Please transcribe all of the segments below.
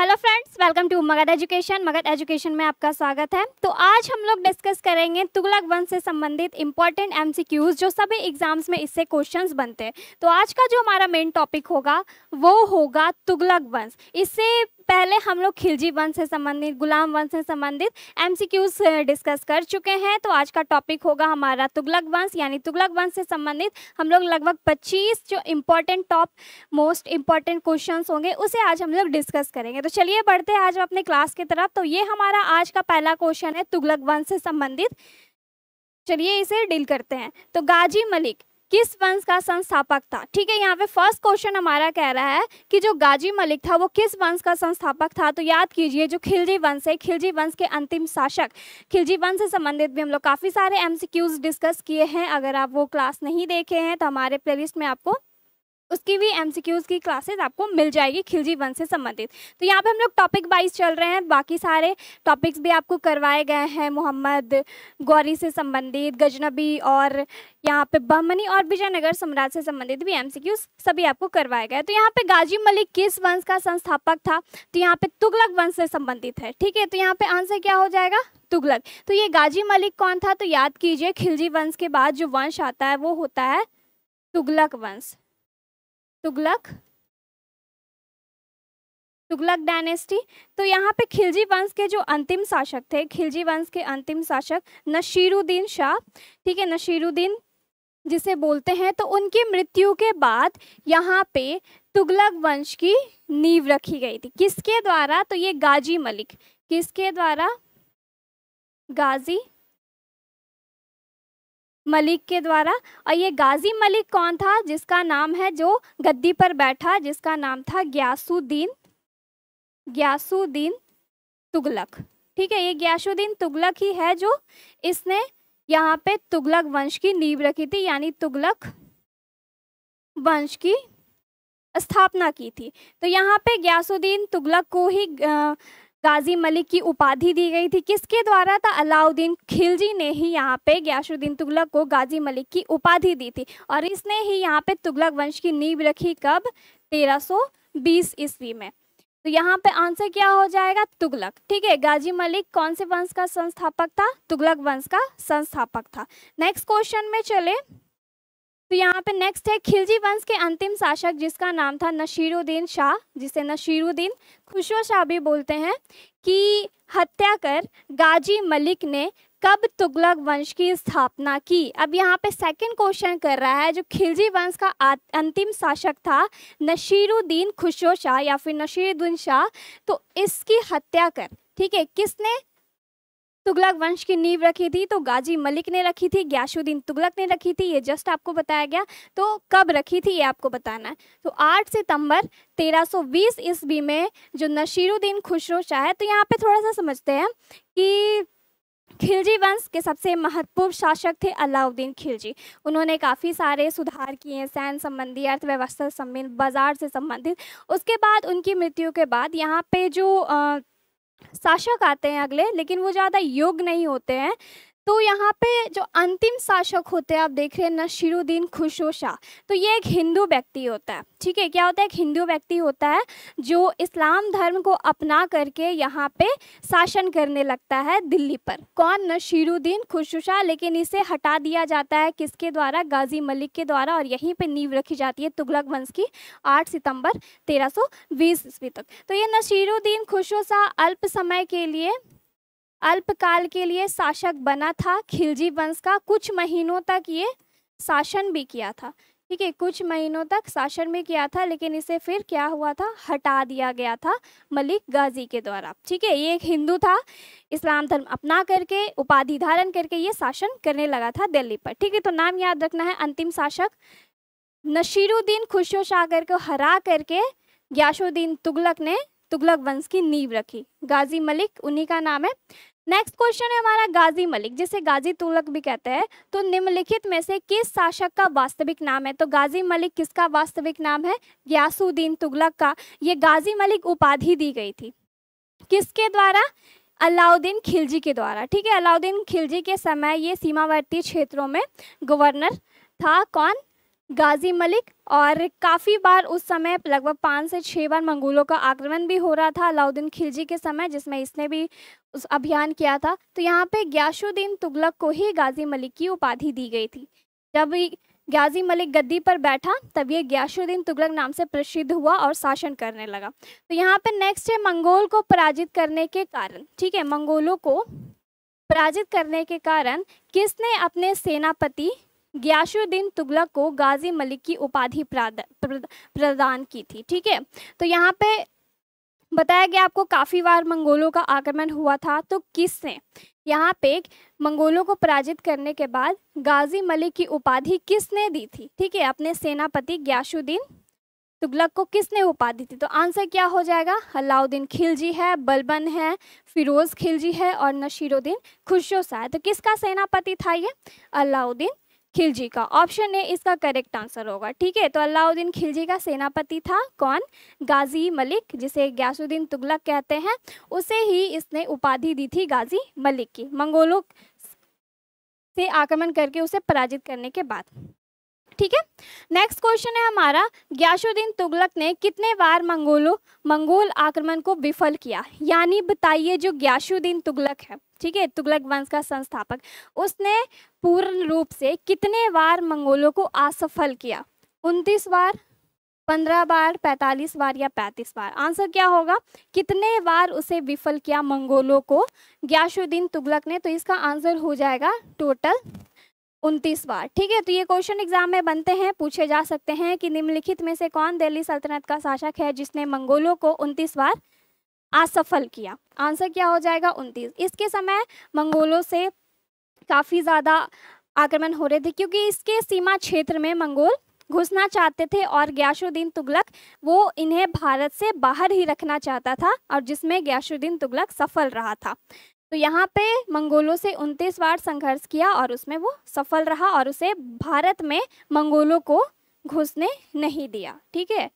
hello friends welcome to Magadh education Magadh education में आपका स्वागत है तो आज हम लोग डिस्कस करेंगे तुगलक वंश से संबंधित इंपॉर्टेंट एमसीक्यूज जो सभी एग्जाम्स में इससे क्वेश्चंस बनते हैं तो आज का जो हमारा मेन टॉपिक होगा वो होगा तुगलक वंश इससे पहले हम लोग खिलजी वंश से संबंधित गुलाम वंश से संबंधित एमसीक्यूज डिस्कस कर चुके हैं तो आज का टॉपिक होगा हमारा तुगलक वंश यानी तुगलक वंश से संबंधित हम लोग लगभग 25 जो important top most important question होंगे उसे आज हम लोग डिस्कस करेंगे तो चलिए बढ़ते हैं आज अपने क्लास की तरफ तो ये हमारा आज का पहला क्वेश्चन है तुगलक वंश से संबंधित चलिए इसे डील करते हैं तो गाजी मलिक किस वंश का संस्थापक था ठीक है यहाँ पे फर्स्ट क्वेश्चन हमारा कह रहा है कि जो गाजी मलिक था वो किस वंश का संस्थापक था तो याद कीजिए जो खिलजी वंश है खिलजी वंश के अंतिम शासक खिलजी वंश से संबंधित भी हम लोग काफ़ी सारे एमसीक्यूज डिस्कस किए हैं अगर आप वो क्लास नहीं देखे हैं तो हमारे प्ले में आपको उसकी भी एम की क्लासेस आपको मिल जाएगी खिलजी वन से संबंधित तो यहाँ पे हम लोग टॉपिक वाइज चल रहे हैं बाकी सारे टॉपिक्स भी आपको करवाए गए हैं मोहम्मद गौरी से संबंधित गजनबी और यहाँ पे बहमनी और विजयनगर सम्राज से संबंधित भी एम सभी आपको करवाए गए तो यहाँ पे गाजी मलिक किस वंश का संस्थापक था तो यहाँ पे तुगलक वंश से संबंधित है ठीक है तो यहाँ पे आंसर क्या हो जाएगा तुगलक तो ये गाजी मलिक कौन था तो याद कीजिए खिलजी वंश के बाद जो वंश आता है वो होता है तुगलक वंश तुगलक तुगलक डायनेस्टी तो यहाँ पे खिलजी वंश के जो अंतिम शासक थे खिलजी वंश के अंतिम शासक नशीरुद्दीन शाह ठीक है नशीरुद्दीन जिसे बोलते हैं तो उनकी मृत्यु के बाद यहाँ पे तुगलक वंश की नींव रखी गई थी किसके द्वारा तो ये गाजी मलिक किसके द्वारा गाजी मलिक के द्वारा और ये गाजी मलिक कौन था जिसका नाम है जो गद्दी पर बैठा जिसका नाम था ग्यासुद्दीन ग्यासुद्दीन तुगलक ठीक है ये ग्यासुद्दीन तुगलक ही है जो इसने यहाँ पे तुगलक वंश की नींव रखी थी यानी तुगलक वंश की स्थापना की थी तो यहाँ पे ग्यासुद्दीन तुगलक को ही गाजी मलिक की उपाधि दी गई थी किसके द्वारा था अलाउद्दीन खिलजी ने ही यहाँ पे ग्यासुद्दीन तुगलक को गाजी मलिक की उपाधि दी थी और इसने ही यहाँ पे तुगलक वंश की नींव रखी कब 1320 ईस्वी में तो यहाँ पे आंसर क्या हो जाएगा तुगलक ठीक है गाजी मलिक कौन से वंश का संस्थापक था तुगलक वंश का संस्थापक था नेक्स्ट क्वेश्चन में चले तो यहाँ पे नेक्स्ट है खिलजी वंश के अंतिम शासक जिसका नाम था नशीरुद्दीन शाह जिसे नशीरुद्दीन खुशो शाह भी बोलते हैं कि हत्या कर गाजी मलिक ने कब तुगलक वंश की स्थापना की अब यहाँ पे सेकंड क्वेश्चन कर रहा है जो खिलजी वंश का अंतिम शासक था नशीरुद्दीन खुशो शाह या फिर नशीरुद्दीन शाह तो इसकी हत्या कर ठीक है किसने तुगलक वंश की नींव रखी थी तो गाजी मलिक ने रखी थी ग्याशुद्दीन तुगलक ने रखी थी ये जस्ट आपको बताया गया तो कब रखी थी ये आपको बताना है तो 8 सितंबर 1320 ईस्वी में जो नशीरुद्दीन खुशरो शाह है तो यहाँ पे थोड़ा सा समझते हैं कि खिलजी वंश के सबसे महत्वपूर्ण शासक थे अलाउद्दीन खिलजी उन्होंने काफ़ी सारे सुधार किए हैं सैन्य संबंधी अर्थव्यवस्था संबंधित बाजार से संबंधित उसके बाद उनकी मृत्यु के बाद यहाँ पे जो आ, शासक आते हैं अगले लेकिन वो ज़्यादा योग्य नहीं होते हैं तो यहाँ पे जो अंतिम शासक होते हैं आप देख रहे हैं नशीरुद्दीन खुशो शाह तो ये एक हिंदू व्यक्ति होता है ठीक है क्या होता है एक हिंदू व्यक्ति होता है जो इस्लाम धर्म को अपना करके यहाँ पे शासन करने लगता है दिल्ली पर कौन नशीरुद्दीन खुशो शाह लेकिन इसे हटा दिया जाता है किसके द्वारा गाजी मलिक के द्वारा और यहीं पर नींव रखी जाती है तुगलक वंश की आठ सितम्बर तेरह ईस्वी तक तो ये नशीरुद्दीन खुशो शाह अल्प समय के लिए अल्पकाल के लिए शासक बना था खिलजी वंश का कुछ महीनों तक ये शासन भी किया था ठीक है कुछ महीनों तक शासन भी किया था लेकिन इसे फिर क्या हुआ था हटा दिया गया था मलिक गाजी के द्वारा ठीक है ये एक हिंदू था इस्लाम धर्म अपना करके उपाधि धारण करके ये शासन करने लगा था दिल्ली पर ठीक है तो नाम याद रखना है अंतिम शासक नशीरुद्दीन खुशो सागर को हरा करके ग्यासुद्दीन तुगलक ने तुगलक वंश की नींव रखी गाजी मलिक उन्हीं का नाम है नेक्स्ट क्वेश्चन है हमारा गाजी मलिक जिसे गाजी तुगलक भी कहते हैं तो निम्नलिखित में से किस शासक का वास्तविक नाम है तो गाजी मलिक किसका वास्तविक नाम है ग्यासुद्दीन तुगलक का ये गाजी मलिक उपाधि दी गई थी किसके द्वारा अलाउद्दीन खिलजी के द्वारा ठीक है अलाउद्दीन खिलजी के समय ये सीमावर्ती क्षेत्रों में गवर्नर था कौन गाजी मलिक और काफ़ी बार उस समय लगभग पाँच से छः बार मंगोलों का आक्रमण भी हो रहा था अलाउद्दीन खिलजी के समय जिसमें इसने भी उस अभियान किया था तो यहाँ पे ग्यासुद्दीन तुगलक को ही गाजी मलिक की उपाधि दी गई थी जब गाजी मलिक गद्दी पर बैठा तब ये ग्यासुद्दीन तुगलक नाम से प्रसिद्ध हुआ और शासन करने लगा तो यहाँ पर नेक्स्ट है मंगोल को पराजित करने के कारण ठीक है मंगोलों को पराजित करने के कारण किसने अपने सेनापति ग्यासुद्दीन तुगलक को गाजी मलिक की उपाधि प्रदान की थी ठीक है तो यहाँ पे बताया गया आपको काफ़ी बार मंगोलों का आक्रमण हुआ था तो किसने यहाँ पे मंगोलों को पराजित करने के बाद गाजी मलिक की उपाधि किसने दी थी ठीक है अपने सेनापति ग्यासुद्दीन तुगलक को किसने उपाधि थी तो आंसर क्या हो जाएगा अलाउद्दीन खिलजी है बलबन है फिरोज खिलजी है और नशीरुद्दीन खुशो शाह तो किसका सेनापति था ये अलाउद्दीन खिलजी का ऑप्शन ए इसका करेक्ट आंसर होगा ठीक है तो अलाउद्दीन खिलजी का सेनापति था कौन गाजी मलिक जिसे ग्यासुद्दीन तुगलक कहते हैं उसे ही इसने उपाधि दी थी गाजी मलिक की मंगोलों से आक्रमण करके उसे पराजित करने के बाद ठीक है नेक्स्ट क्वेश्चन है हमारा ग्यासुद्दीन तुगलक ने कितने बार मंगोलों मंगोल आक्रमण को विफल किया यानी बताइए जो ग्यासुद्दीन तुगलक है ठीक है तुगलक वंश का संस्थापक उसने पूर्ण रूप से कितने बार मंगोलों को असफल किया उनतीस बार पंद्रह बार पैंतालीस बार या पैंतीस बार आंसर क्या होगा कितने बार उसे विफल किया मंगोलों को ग्याशुद्दीन तुगलक ने तो इसका आंसर हो जाएगा टोटल उनतीस बार ठीक है तो ये क्वेश्चन एग्जाम में बनते हैं पूछे जा सकते हैं कि निम्नलिखित में से कौन दिल्ली सल्तनत का शासक है जिसने मंगोलों को उनतीस बार असफल किया आंसर क्या हो जाएगा उनतीस इसके समय मंगोलों से काफ़ी ज़्यादा आक्रमण हो रहे थे क्योंकि इसके सीमा क्षेत्र में मंगोल घुसना चाहते थे और ग्याशुद्दीन तुगलक वो इन्हें भारत से बाहर ही रखना चाहता था और जिसमें ग्याशुद्दीन तुगलक सफल रहा था तो यहाँ पे मंगोलों से उनतीस बार संघर्ष किया और उसमें वो सफल रहा और उसे भारत में मंगोलों को घुसने नहीं दिया ठीक है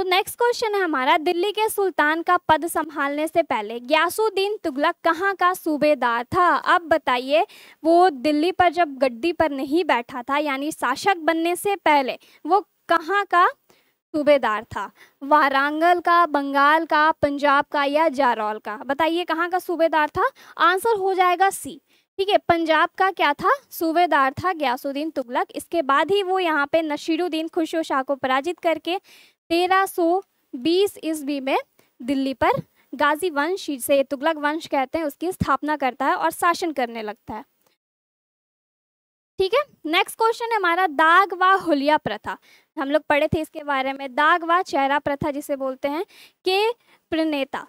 तो नेक्स्ट क्वेश्चन है हमारा दिल्ली के सुल्तान का पद संभालने से पहले ग्यासुद्दीन तुगलक कहाँ का सूबेदार था अब बताइए वो दिल्ली पर जब गद्दी पर नहीं बैठा था यानी शासक बनने से पहले वो कहाँ का सूबेदार था वारांगल का बंगाल का पंजाब का या जारौल का बताइए कहाँ का सूबेदार था आंसर हो जाएगा सी ठीक है पंजाब का क्या था सूबेदार था ग्यासुद्दीन तुगलक इसके बाद ही वो यहाँ पे नशीरुद्दीन खुशो शाह को पराजित करके तेरह सौ बीस ईस्वी में दिल्ली पर गाजी वंश से तुगलक वंश कहते हैं उसकी स्थापना करता है और शासन करने लगता है ठीक है नेक्स्ट क्वेश्चन है हमारा दाग व होलिया प्रथा हम लोग पढ़े थे इसके बारे में दाग व चेहरा प्रथा जिसे बोलते हैं के प्रणेता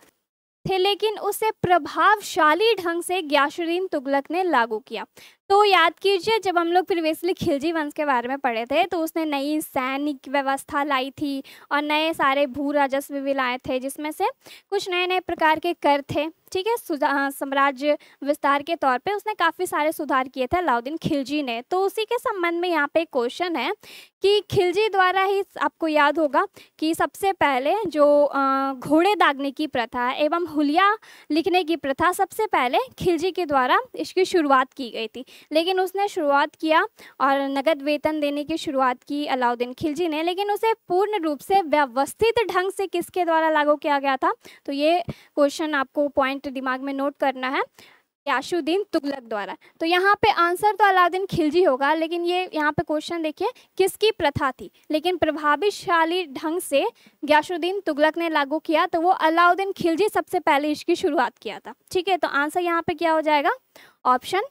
थे लेकिन उसे प्रभावशाली ढंग से ग्यासुरीन तुगलक ने लागू किया तो याद कीजिए जब हम लोग प्रीवियसली खिलजी वंश के बारे में पढ़े थे तो उसने नई सैनिक व्यवस्था लाई थी और नए सारे भू राजस्व भी लाए थे जिसमें से कुछ नए नए प्रकार के कर थे ठीक है साम्राज्य विस्तार के तौर पे उसने काफ़ी सारे सुधार किए थे अलाउद्दीन खिलजी ने तो उसी के संबंध में यहाँ पे क्वेश्चन है कि खिलजी द्वारा ही आपको याद होगा कि सबसे पहले जो घोड़े दागने की प्रथा एवं हुलिया लिखने की प्रथा सबसे पहले खिलजी के द्वारा इसकी शुरुआत की गई थी लेकिन उसने शुरुआत किया और नगद वेतन देने की शुरुआत की अलाउद्दीन खिलजी ने लेकिन उसे पूर्ण रूप से व्यवस्थित ढंग से किसके द्वारा लागू किया गया था तो ये क्वेश्चन आपको पॉइंट दिमाग में नोट करना है याशुद्दीन तुगलक द्वारा तो यहाँ पे आंसर तो अलाउद्दीन खिलजी होगा लेकिन ये यहाँ पे क्वेश्चन देखिए किसकी प्रथा थी लेकिन प्रभावशाली ढंग से याशुद्दीन तुगलक ने लागू किया तो वो अलाउद्दीन खिलजी सबसे पहले इसकी शुरुआत किया था ठीक है तो आंसर यहाँ पे क्या हो जाएगा ऑप्शन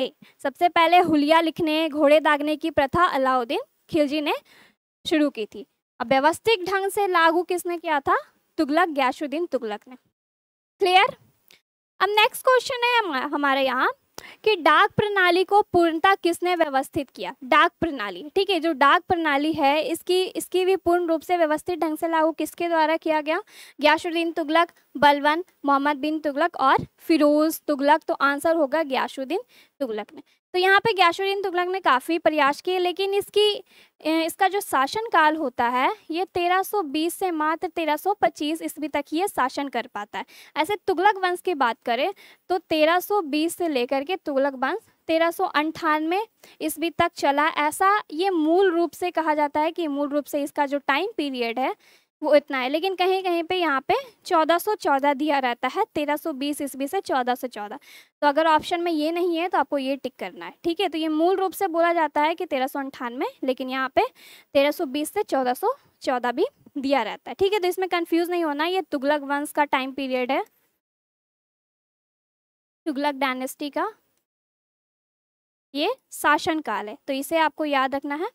ए सबसे पहले हुलिया लिखने घोड़े दागने की प्रथा अलाउद्दीन खिलजी ने शुरू की थी अब व्यवस्थित ढंग से लागू किसने किया था तुगलक ग्यासुद्दीन तुगलक ने क्लियर अब नेक्स्ट क्वेश्चन है हमारे यहाँ कि डाक प्रणाली को पूर्णता किसने व्यवस्थित किया डाक प्रणाली ठीक है जो डाक प्रणाली है इसकी इसकी भी पूर्ण रूप से व्यवस्थित ढंग से लागू किसके द्वारा किया गया ग्यासुद्दीन तुगलक बलवन मोहम्मद बिन तुगलक और फिरोज तुगलक तो आंसर होगा ग्यासुद्दीन तुगलक ने तो यहाँ पे गयाशुद्दीन तुगलक ने काफ़ी प्रयास किए लेकिन इसकी इसका जो शासन काल होता है ये 1320 से मात्र 1325 ईस्वी तक ये शासन कर पाता है ऐसे तुगलक वंश की बात करें तो 1320 से लेकर के तुगलक वंश तेरह सौ अंठानवे ईस्वी तक चला ऐसा ये मूल रूप से कहा जाता है कि मूल रूप से इसका जो टाइम पीरियड है वो इतना है लेकिन कहीं कहीं पे यहाँ पे 1414 दिया रहता है 1320 ईस्वी से 1414 तो अगर ऑप्शन में ये नहीं है तो आपको ये टिक करना है ठीक है तो ये मूल रूप से बोला जाता है कि तेरह लेकिन यहाँ पे 1320 से 1414 भी दिया रहता है ठीक है तो इसमें कन्फ्यूज़ नहीं होना ये तुगलक वंश का टाइम पीरियड है तुगलक डायनेस्टी का ये शासन काल है तो इसे आपको याद रखना है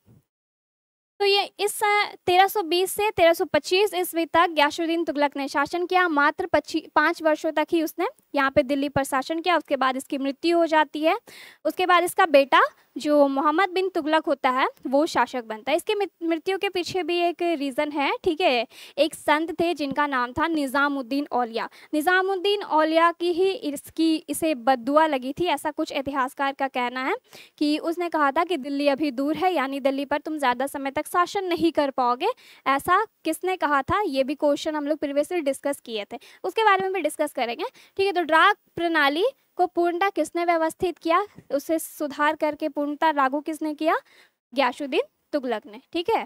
तो ये इस 1320 से 1325 ईस्वी तक ग्यासुद्दीन तुगलक ने शासन किया मात्र पाँच वर्षों तक ही उसने यहाँ पे दिल्ली पर शासन किया उसके बाद इसकी मृत्यु हो जाती है उसके बाद इसका बेटा जो मोहम्मद बिन तुगलक होता है वो शासक बनता है इसके मृत्यु के पीछे भी एक रीज़न है ठीक है एक संत थे जिनका नाम था निज़ामुद्दीन औलिया निज़ामुद्दीन औलिया की ही इसकी इसे बदुआ लगी थी ऐसा कुछ इतिहासकार का कहना है कि उसने कहा था कि दिल्ली अभी दूर है यानी दिल्ली पर तुम ज़्यादा समय तक शासन नहीं कर पाओगे ऐसा किसने कहा था ये भी क्वेश्चन हम लोग प्रीवियसली डिस्कस किए थे उसके बारे में भी डिस्कस करेंगे ठीक है तो राग प्रणाली को पूर्णता किसने व्यवस्थित किया उसे सुधार करके पूर्णता लागू किसने किया ग्यासुद्दीन तुगलक ने ठीक है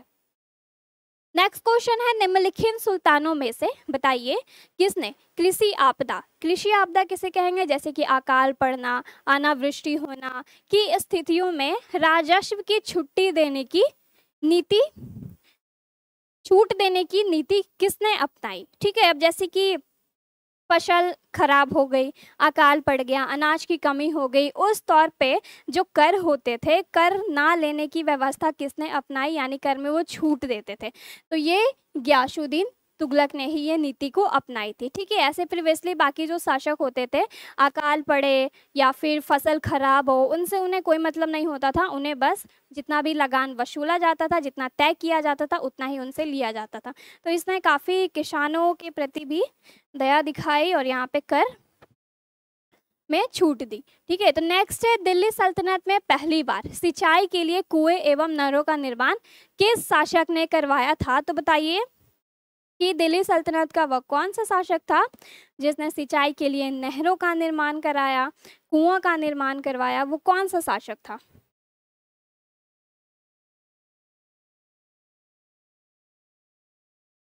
नेक्स्ट क्वेश्चन है निम्नलिखित सुल्तानों में से बताइए किसने कृषि आपदा कृषि आपदा किसे कहेंगे जैसे कि अकाल पड़ना अनावृष्टि होना की स्थितियों में राजस्व की छुट्टी देने की नीति छूट देने की नीति किसने अपनाई ठीक है अब जैसे कि फसल खराब हो गई अकाल पड़ गया अनाज की कमी हो गई उस तौर पे जो कर होते थे कर ना लेने की व्यवस्था किसने अपनाई यानी कर में वो छूट देते थे तो ये ग्यासुद्दीन तुगलक ने ही ये नीति को अपनाई थी ठीक है ऐसे प्रिवियसली बाकी जो शासक होते थे अकाल पड़े या फिर फसल खराब हो उनसे उन्हें कोई मतलब नहीं होता था उन्हें बस जितना भी लगान वसूला जाता था जितना तय किया जाता था उतना ही उनसे लिया जाता था तो इसने काफ़ी किसानों के प्रति भी दया दिखाई और यहाँ पे कर में छूट दी ठीक है तो नेक्स्ट है दिल्ली सल्तनत में पहली बार सिंचाई के लिए कुएं एवं नहरों का निर्माण किस शासक ने करवाया था तो बताइए कि दिल्ली सल्तनत का वह कौन सा शासक था जिसने सिंचाई के लिए नहरों का निर्माण कराया कुआं का निर्माण करवाया वो कौन सा शासक था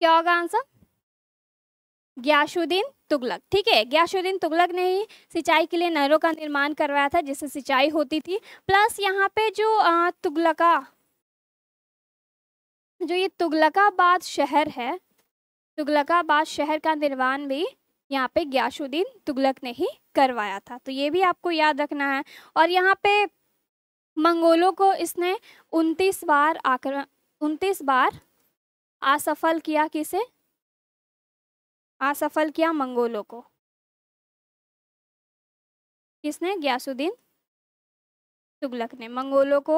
क्या होगा आंसर ग्याशुद्दीन तुगलक ठीक है ग्याशुद्दीन तुगलक ने ही सिंचाई के लिए नहरों का निर्माण करवाया था जिससे सिंचाई होती थी प्लस यहाँ पे जो तुगलका जो ये तुगलकाबाद शहर है तुगलकाबाद शहर का निर्माण भी यहाँ पे ग्याशुद्दीन तुगलक ने ही करवाया था तो ये भी आपको याद रखना है और यहाँ पे मंगोलों को इसने उनतीस बार आक्रमण उनतीस बार असफल किया किसे असफल किया मंगोलों को किसने ग्यासुद्दीन तुगलक ने मंगोलों को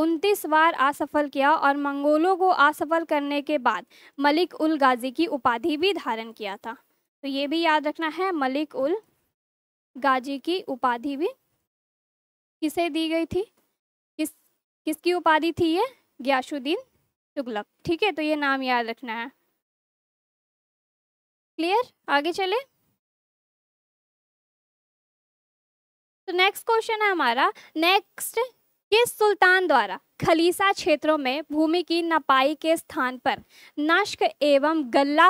29 बार असफल किया और मंगोलों को असफल करने के बाद मलिक उल गाजी की उपाधि भी धारण किया था तो ये भी याद रखना है मलिक उल गाजी की उपाधि भी किसे दी गई थी किस किसकी उपाधि थी ये ग्याशुद्दीन तुगलक ठीक है तो ये नाम याद रखना है क्लियर आगे चले तो नेक्स्ट क्वेश्चन है हमारा नेक्स्ट किस सुल्तान द्वारा खलीसा क्षेत्रों में भूमि की नपाई के स्थान पर नष्क एवं गल्ला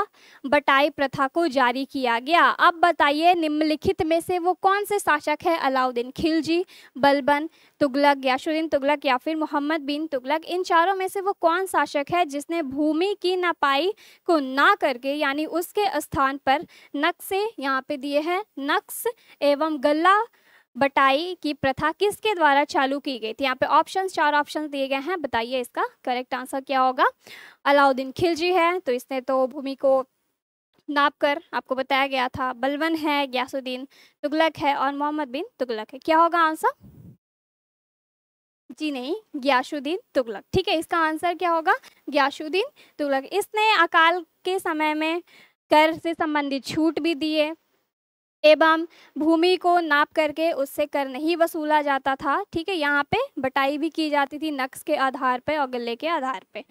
बटाई प्रथा को जारी किया गया अब बताइए निम्नलिखित में से वो कौन से शासक है अलाउद्दीन खिलजी बलबन तुगलक याशुद्दीन तुगलक या फिर मोहम्मद बिन तुगलक इन चारों में से वो कौन शासक है जिसने भूमि की नपाई को ना करके यानी उसके स्थान पर नक्शे यहाँ पे दिए हैं नक्श एवं गला बटाई की प्रथा किसके द्वारा चालू की गई थी यहाँ पे ऑप्शंस चार ऑप्शंस दिए गए हैं बताइए इसका करेक्ट आंसर क्या होगा अलाउद्दीन खिलजी है तो इसने तो भूमि को नाप कर आपको बताया गया था बलवन है ग्यासुद्दीन तुगलक है और मोहम्मद बिन तुगलक है क्या होगा आंसर जी नहीं ग्यासुद्दीन तुगलक ठीक है इसका आंसर क्या होगा ग्यासुद्दीन तुगलक इसने अकाल के समय में कर से संबंधित छूट भी दिए एवं भूमि को नाप करके उससे कर नहीं वसूला जाता था ठीक है यहाँ पे बटाई भी की जाती थी नक्श के आधार पे और गले के आधार पे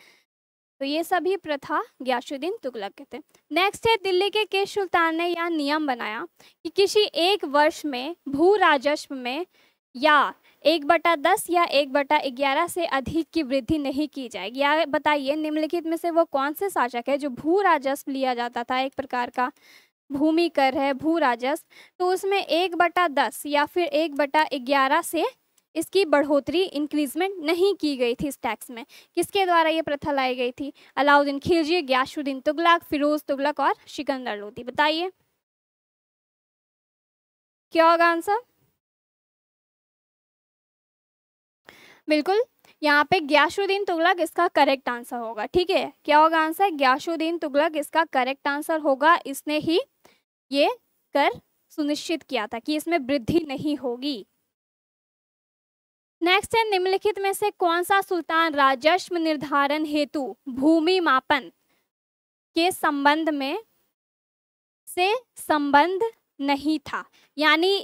तो ये सभी प्रथा ग्यासुद्दीन तुगलक के थे नेक्स्ट है दिल्ली के केश सुल्तान ने यह नियम बनाया कि किसी एक वर्ष में भू राजस्व में या एक बटा दस या एक बटा ग्यारह से अधिक की वृद्धि नहीं की जाएगी या बताइए निम्नलिखित में से वो कौन से शासक है जो भू राजस्व लिया जाता था एक प्रकार का भूमि कर है भू राजस्व तो उसमें एक बटा दस या फिर एक बटा ग्यारह से इसकी बढ़ोतरी इंक्रीजमेंट नहीं की गई थी इस टैक्स में किसके द्वारा ये प्रथा लाई गई थी अलाउद्दीन खिलजी ग्यासुद्दीन तुगलक फिरोज तुगलक और सिकंदर लोधी बताइए क्या होगा आंसर बिल्कुल यहाँ पे ग्यासुद्दीन तुगलक इसका करेक्ट आंसर होगा ठीक है क्या होगा आंसर ग्यासुद्दीन तुगलक इसका करेक्ट आंसर होगा इसने ही ये कर सुनिश्चित किया था कि इसमें वृद्धि नहीं होगी नेक्स्ट है निम्नलिखित में से कौन सा सुल्तान राजस्व निर्धारण हेतु भूमि मापन के संबंध में से संबंध नहीं था यानी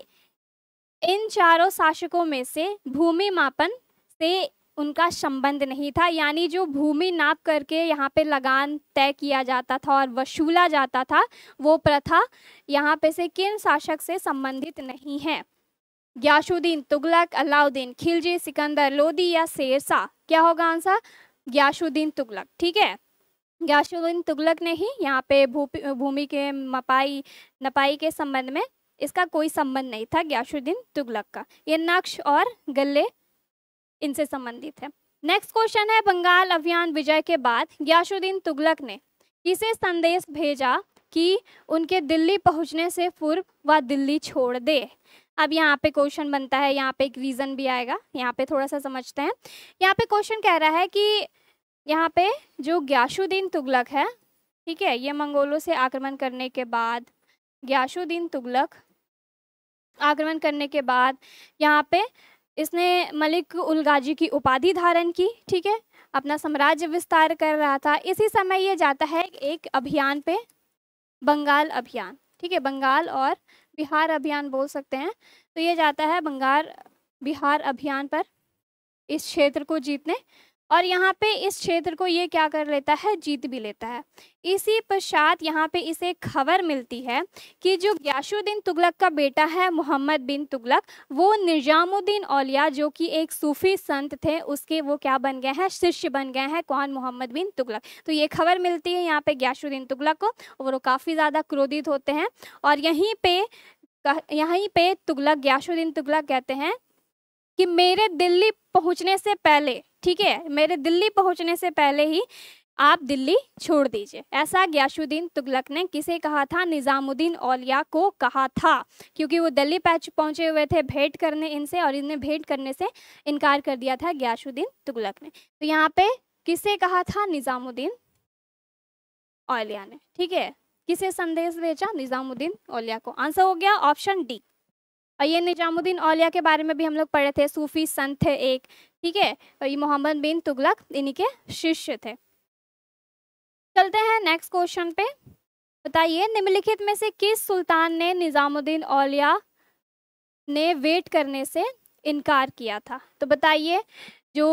इन चारों शासकों में से भूमि मापन से उनका संबंध नहीं था यानी जो भूमि नाप करके यहाँ पे लगान तय किया जाता था और वसूला जाता था वो प्रथा यहाँ पे से किन शासक से संबंधित नहीं है ग्यासुद्दीन तुगलक अलाउद्दीन खिलजी सिकंदर लोदी या शेरशाह क्या होगा आंसर ग्यासुद्दीन तुगलक ठीक है ग्यासुद्दीन तुगलक ने ही यहाँ पे भूमि के मपाई नपाई के संबंध में इसका कोई संबंध नहीं था ग्यासुद्दीन तुगलक का ये नक्श और गले इनसे संबंधित है नेक्स्ट क्वेश्चन है बंगाल अभियान विजय के बाद याशुद्दीन तुगलक ने किसे संदेश भेजा कि उनके दिल्ली पहुंचने से पूर्व वह दिल्ली छोड़ दे अब यहाँ पे क्वेश्चन बनता है यहाँ पे एक रीज़न भी आएगा यहाँ पे थोड़ा सा समझते हैं यहाँ पे क्वेश्चन कह रहा है कि यहाँ पे जो ग्याशुद्दीन तुगलक है ठीक है ये मंगोलों से आक्रमण करने के बाद ग्याशुद्दीन तुगलक आक्रमण करने के बाद यहाँ पे इसने मलिक उलगाजी की उपाधि धारण की ठीक है अपना साम्राज्य विस्तार कर रहा था इसी समय ये जाता है एक अभियान पे बंगाल अभियान ठीक है बंगाल और बिहार अभियान बोल सकते हैं तो ये जाता है बंगाल बिहार अभियान पर इस क्षेत्र को जीतने और यहाँ पे इस क्षेत्र को ये क्या कर लेता है जीत भी लेता है इसी पश्चात यहाँ पे इसे खबर मिलती है कि जो ग्याशुद्दीन तुगलक का बेटा है मोहम्मद बिन तुगलक वो निजामुद्दीन औलिया जो कि एक सूफी संत थे उसके वो क्या बन गए हैं शिष्य बन गए हैं कौन मोहम्मद बिन तुगलक तो ये खबर मिलती है यहाँ पे ग्याशुद्दीन तुगलक को और वो काफ़ी ज़्यादा क्रोधित होते हैं और यहीं पर यहीं पे तुगलक ग्याशुद्दीन तुगलक कहते हैं कि मेरे दिल्ली पहुंचने से पहले ठीक है मेरे दिल्ली पहुंचने से पहले ही आप दिल्ली छोड़ दीजिए ऐसा ग्यासुद्दीन तुगलक ने किसे कहा था निज़ामुद्दीन औलिया को कहा था क्योंकि वो दिल्ली पहुंचे हुए थे भेंट करने इनसे और इन्हें भेंट करने से इनकार कर दिया था ग्यासुद्दीन तुगलक ने तो यहाँ पे किसे कहा था निज़ामुद्दीन औलिया ने ठीक है किसे संदेश भेजा निज़ामुद्दीन औलिया को आंसर हो गया ऑप्शन डी ये निजामुद्दीन औलिया के बारे में भी हम लोग पढ़े थे सूफ़ी संत थे एक ठीक है ये मोहम्मद बिन तुगलक इन्हीं के शिष्य थे चलते हैं नेक्स्ट क्वेश्चन पे बताइए निम्नलिखित में से किस सुल्तान ने निज़ामुद्दीन औलिया ने वेट करने से इनकार किया था तो बताइए जो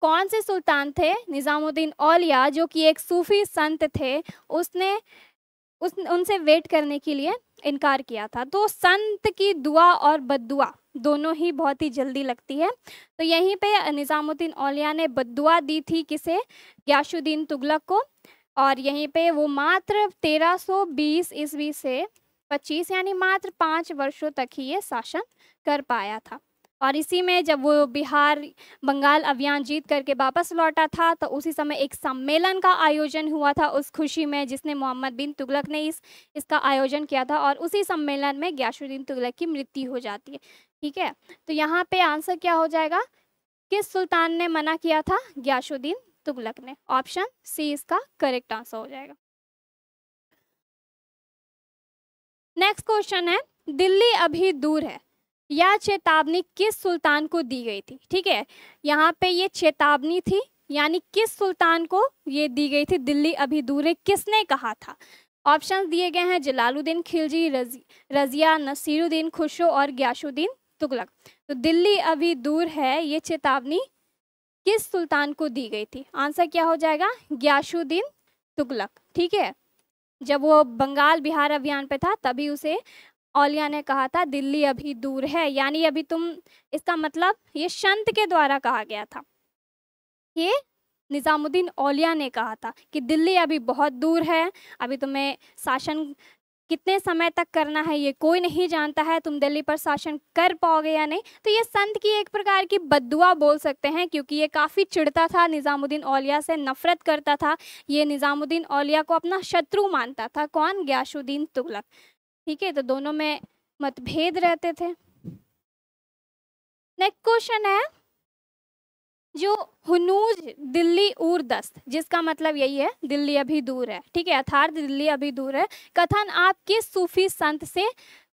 कौन से सुल्तान थे निज़ामुद्दीन औलिया जो कि एक सूफ़ी संत थे उसने उस उनसे वेट करने के लिए इनकार किया था तो संत की दुआ और बदुआ दोनों ही बहुत ही जल्दी लगती है तो यहीं पे निज़ामुद्दीन औलिया ने बदुआ दी थी किसे ग्याशुद्दीन तुगलक को और यहीं पे वो मात्र 1320 ईस्वी से 25 यानी मात्र पाँच वर्षों तक ही ये शासन कर पाया था और इसी में जब वो बिहार बंगाल अभियान जीत करके वापस लौटा था तो उसी समय एक सम्मेलन का आयोजन हुआ था उस खुशी में जिसने मोहम्मद बिन तुगलक ने इस इसका आयोजन किया था और उसी सम्मेलन में ग्याशुद्दीन तुगलक की मृत्यु हो जाती है ठीक है तो यहाँ पे आंसर क्या हो जाएगा किस सुल्तान ने मना किया था ग्याशुद्दीन तुगलक ने ऑप्शन सी इसका करेक्ट आंसर हो जाएगा नेक्स्ट क्वेश्चन है दिल्ली अभी दूर है यह चेतावनी किस सुल्तान को दी गई थी ठीक है यहाँ पे ये चेतावनी थी यानी किस सुल्तान को ये दी गई थी दिल्ली अभी दूर है किसने कहा था ऑप्शन दिए गए हैं जलालुद्दीन खिलजी रजिया नसीरुद्दीन खुशो और ग्याशुद्दीन तुगलक तो दिल्ली अभी दूर है ये चेतावनी किस सुल्तान को दी गई थी आंसर क्या हो जाएगा ग्याशुद्दीन तुगलक ठीक है जब वो बंगाल बिहार अभियान पे था तभी उसे औलिया ने कहा था दिल्ली अभी दूर है यानी अभी तुम इसका मतलब ये शंत के द्वारा कहा गया था ये निज़ामुद्दीन औलिया ने कहा था कि दिल्ली अभी बहुत दूर है अभी तुम्हें शासन कितने समय तक करना है ये कोई नहीं जानता है तुम दिल्ली पर शासन कर पाओगे या नहीं तो ये संत की एक प्रकार की बदुआ बोल सकते हैं क्योंकि ये काफ़ी चिढ़ता था निज़ामुद्दीन औलिया से नफ़रत करता था ये निज़ामुद्दीन औलिया को अपना शत्रु मानता था कौन ग्यासुद्दीन तुगलक ठीक है तो दोनों में मतभेद रहते थे नेक्स्ट क्वेश्चन है जो हनूज दिल्ली उर्दस्त जिसका मतलब यही है दिल्ली अभी दूर है ठीक है अर्थार्थ दिल्ली अभी दूर है कथन आप किस सूफी संत से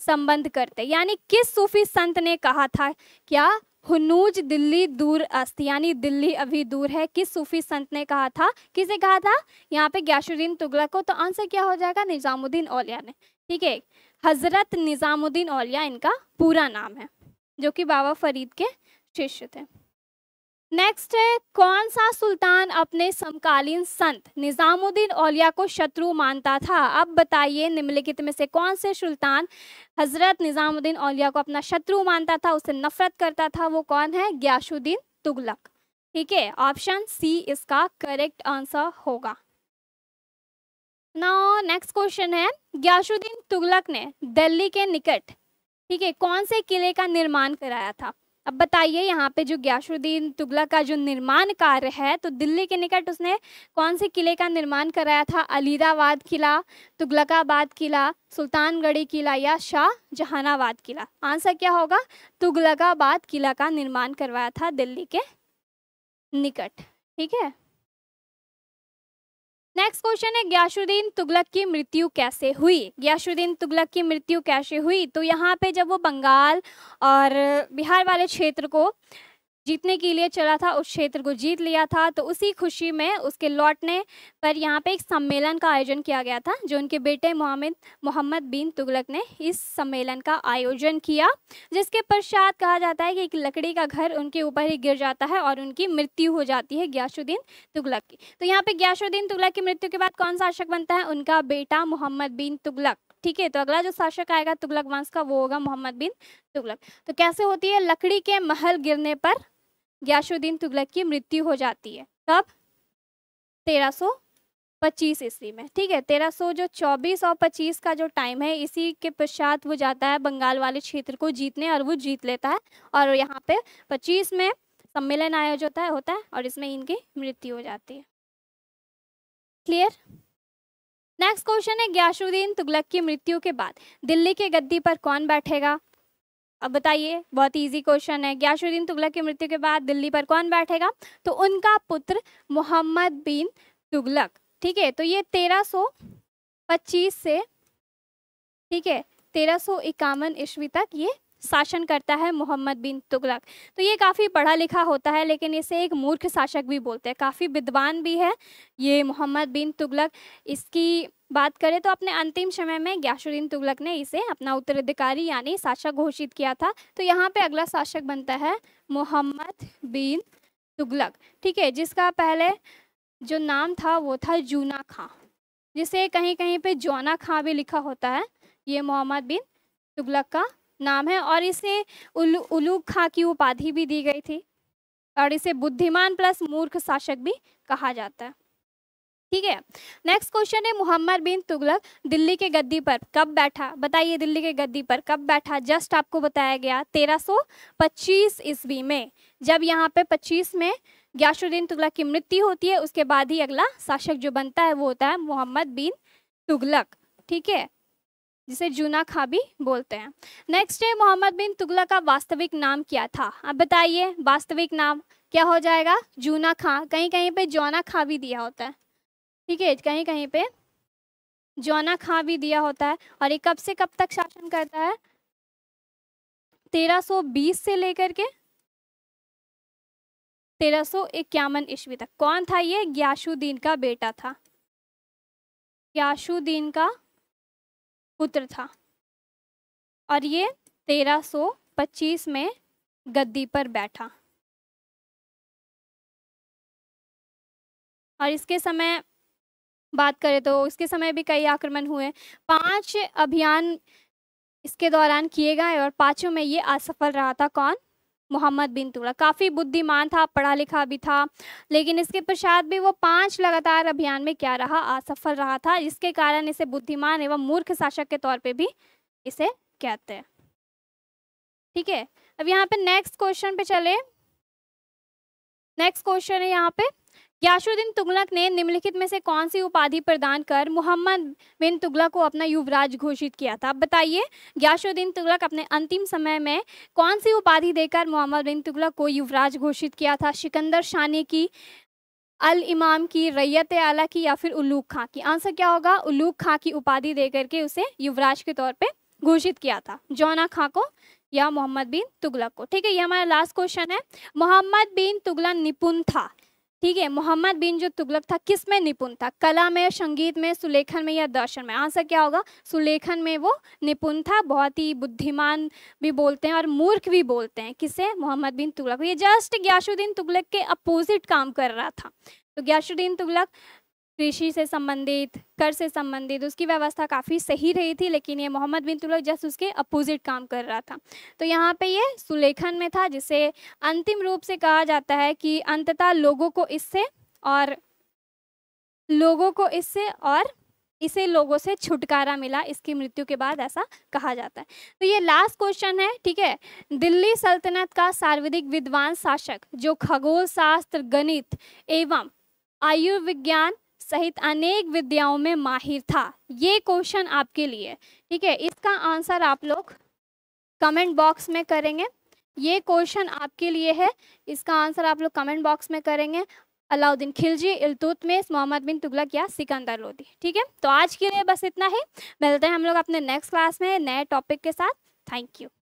संबंध करते यानी किस सूफी संत ने कहा था क्या हनूज दिल्ली दूर अस्त यानी दिल्ली अभी दूर है किस सूफी संत ने कहा था किसे कहा था यहाँ पे ग्यासुद्दीन तुगलक को तो आंसर क्या हो जाएगा निजामुद्दीन औलिया ने ठीक है हज़रत निज़ामुद्दीन औलिया इनका पूरा नाम है जो कि बाबा फरीद के शिष्य थे नेक्स्ट है कौन सा सुल्तान अपने समकालीन संत निज़ामुद्दीन औलिया को शत्रु मानता था अब बताइए निम्नलिखित में से कौन से सुल्तान हज़रत निज़ामुद्दीन औलिया को अपना शत्रु मानता था उससे नफरत करता था वो कौन है ग्याशुद्दीन तुगलक ठीक है ऑप्शन सी इसका करेक्ट आंसर होगा नाउ नेक्स्ट क्वेश्चन है ग्यासुद्दीन तुगलक ने दिल्ली के निकट ठीक है कौन से किले का निर्माण कराया था अब बताइए यहाँ पे जो ग्यासुद्दीन तुगलक का जो निर्माण कार्य है तो दिल्ली के निकट उसने कौन से किले का निर्माण कराया था अलीदाबाद किला तुगलकाबाद किला सुल्तानगढ़ी किला या शाह जहानाबाद किला आंसर क्या होगा तुगलकाबाद किला का निर्माण करवाया था दिल्ली के निकट ठीक है नेक्स्ट क्वेश्चन है ग्याशुद्दीन तुगलक की मृत्यु कैसे हुई ग्याशुद्दीन तुगलक की मृत्यु कैसे हुई तो यहाँ पे जब वो बंगाल और बिहार वाले क्षेत्र को जीतने के लिए चला था उस क्षेत्र को जीत लिया था तो उसी खुशी में उसके लौटने पर यहाँ पे एक सम्मेलन का आयोजन किया गया था जो उनके बेटे मोहम्मद मोहम्मद बिन तुगलक ने इस सम्मेलन का आयोजन किया जिसके पश्चात कहा जाता है कि एक लकड़ी का घर उनके ऊपर ही गिर जाता है और उनकी मृत्यु हो जाती है ग्याशुद्दीन तुगलक की तो यहाँ पे ग्याशुद्दीन तुगलक की मृत्यु के बाद कौन सा शासक बनता है उनका बेटा मोहम्मद बिन तुगलक ठीक है तो अगला जो शासक आएगा तुगलक वंश का वो होगा मोहम्मद बिन तुगलक तो कैसे होती है लकड़ी के महल गिरने पर ग्यासुद्दीन तुगलक की मृत्यु हो जाती है कब 1325 ईस्वी में ठीक है 1300 जो 24 और 25 का जो टाइम है इसी के पश्चात वो जाता है बंगाल वाले क्षेत्र को जीतने और वो जीत लेता है और यहाँ पे 25 में सम्मेलन आयोजित होता है होता है और इसमें इनकी मृत्यु हो जाती है क्लियर नेक्स्ट क्वेश्चन है ग्यासुद्दीन तुगलक की मृत्यु के बाद दिल्ली के गद्दी पर कौन बैठेगा अब बताइए बहुत इजी क्वेश्चन है ग्यासुद्दीन तुगलक की मृत्यु के बाद दिल्ली पर कौन बैठेगा तो उनका पुत्र मोहम्मद बिन तुगलक ठीक है तो ये पच्चीस से ठीक है तेरह सौ इक्यावन ईस्वी तक ये शासन करता है मोहम्मद बिन तुगलक तो ये काफ़ी पढ़ा लिखा होता है लेकिन इसे एक मूर्ख शासक भी बोलते हैं काफ़ी विद्वान भी है ये मोहम्मद बिन तुगलक इसकी बात करें तो अपने अंतिम समय में ग्यासुद्दीन तुगलक ने इसे अपना उत्तराधिकारी यानी शासक घोषित किया था तो यहाँ पर अगला शासक बनता है मोहम्मद बिन तुगलक ठीक है जिसका पहले जो नाम था वो था जूना खां जिसे कहीं कहीं पे जौना खां भी लिखा होता है ये मोहम्मद बिन तुगलक का नाम है और इसे उलू खां की उपाधि भी दी गई थी और इसे बुद्धिमान प्लस मूर्ख शासक भी कहा जाता है ठीक है नेक्स्ट क्वेश्चन है मोहम्मद बिन तुगलक दिल्ली के गद्दी पर कब बैठा बताइए दिल्ली के गद्दी पर कब बैठा जस्ट आपको बताया गया 1325 ईस्वी में जब यहाँ पे 25 में ग्यासुद्दीन तुगलक की मृत्यु होती है उसके बाद ही अगला शासक जो बनता है वो होता है मोहम्मद बिन तुगलक ठीक है जिसे जूना खा भी बोलते हैं नेक्स्ट है मोहम्मद बिन तुगला का वास्तविक नाम क्या था अब बताइए वास्तविक नाम क्या हो जाएगा जूना खां कहीं कहीं पे जौना खां भी दिया होता है ठीक है कहीं कहीं पे जौना खां भी दिया होता है और ये कब से कब तक शासन करता है 1320 से लेकर के तेरह सौ इक्यावन ईस्वी तक कौन था ये ग्याशुद्दीन का बेटा था ग्याशुद्दीन का पुत्र था और ये 1325 में गद्दी पर बैठा और इसके समय बात करें तो इसके समय भी कई आक्रमण हुए पांच अभियान इसके दौरान किए गए और पांचों में ये असफल रहा था कौन मोहम्मद बिन तुगलक काफ़ी बुद्धिमान था पढ़ा लिखा भी था लेकिन इसके पश्चात भी वो पांच लगातार अभियान में क्या रहा असफल रहा था जिसके कारण इसे बुद्धिमान एवं मूर्ख शासक के तौर पे भी इसे कहते हैं ठीक है अब यहाँ पे नेक्स्ट क्वेश्चन पे चले नेक्स्ट क्वेश्चन है यहाँ पे याशुद्दीन तुगलक ने निम्नलिखित में से कौन सी उपाधि प्रदान कर मोहम्मद बिन तुगलक को अपना युवराज घोषित किया था बताइए याशुद्दीन तुगलक अपने अंतिम समय में कौन सी उपाधि देकर मोहम्मद बिन तुगलक को युवराज घोषित किया था सिकंदर शानी की अल इमाम की रैयत आला की या फिर उल्लूक खां की आंसर क्या होगा उल्लूक खां की उपाधि दे करके उसे युवराज के तौर पर घोषित किया था जौना खां को या मोहम्मद बिन तुगलक को ठीक है ये हमारा लास्ट क्वेश्चन है मोहम्मद बिन तुगलक निपुण था ठीक है मोहम्मद बिन जो तुगलक था किस में निपुण था कला में संगीत में सुलेखन में या दर्शन में आंसर क्या होगा सुलेखन में वो निपुण था बहुत ही बुद्धिमान भी बोलते हैं और मूर्ख भी बोलते हैं किसे मोहम्मद बिन तुगलक ये जस्ट ग्यासुद्दीन तुगलक के अपोजिट काम कर रहा था तो ग्यासुद्दीन तुगलक कृषि से संबंधित कर से संबंधित उसकी व्यवस्था काफ़ी सही रही थी लेकिन ये मोहम्मद बिन तुलक जस्ट उसके अपोजिट काम कर रहा था तो यहाँ पे ये सुलेखन में था जिसे अंतिम रूप से कहा जाता है कि अंततः लोगों को इससे और लोगों को इससे और इसे लोगों से छुटकारा मिला इसकी मृत्यु के बाद ऐसा कहा जाता है तो ये लास्ट क्वेश्चन है ठीक है दिल्ली सल्तनत का सार्वधिक विद्वान शासक जो खगोल शास्त्र गणित एवं आयुर्विज्ञान सहित अनेक विद्याओं में माहिर था ये क्वेश्चन आपके लिए ठीक है इसका आंसर आप लोग कमेंट बॉक्स में करेंगे ये क्वेश्चन आपके लिए है इसका आंसर आप लोग कमेंट बॉक्स में करेंगे अलाउद्दीन खिलजी में मोहम्मद बिन तुगलक या सिकंदर लोधी ठीक है तो आज के लिए बस इतना ही मिलते हैं हम लोग अपने नेक्स्ट क्लास में नए टॉपिक के साथ थैंक यू